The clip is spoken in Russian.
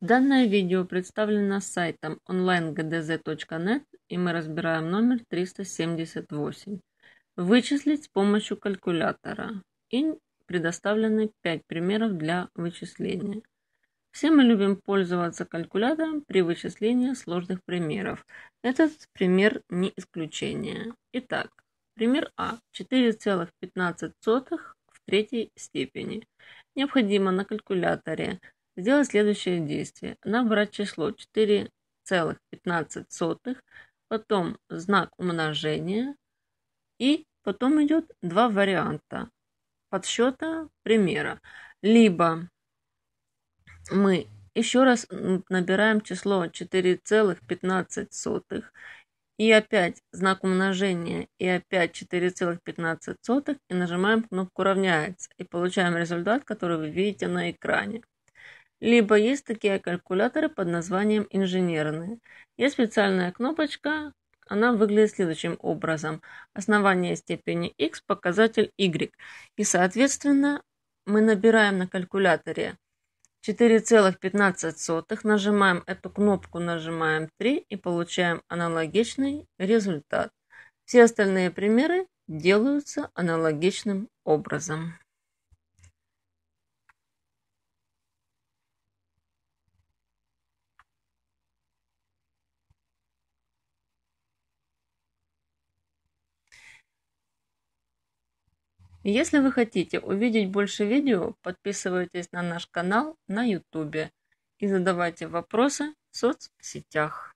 Данное видео представлено сайтом online.gdz.net и мы разбираем номер 378. Вычислить с помощью калькулятора. И предоставлены 5 примеров для вычисления. Все мы любим пользоваться калькулятором при вычислении сложных примеров. Этот пример не исключение. Итак, пример А. 4,15 в третьей степени. Необходимо на калькуляторе сделать следующее действие. Набрать число 4,15, потом знак умножения, и потом идет два варианта подсчета примера. Либо мы еще раз набираем число 4,15 и опять знак умножения и опять 4,15 и нажимаем кнопку «Равняется» и получаем результат, который вы видите на экране. Либо есть такие калькуляторы под названием инженерные. Есть специальная кнопочка, она выглядит следующим образом. Основание степени x, показатель y. И, соответственно, мы набираем на калькуляторе 4,15, нажимаем эту кнопку, нажимаем 3 и получаем аналогичный результат. Все остальные примеры делаются аналогичным образом. Если вы хотите увидеть больше видео, подписывайтесь на наш канал на YouTube и задавайте вопросы в соцсетях.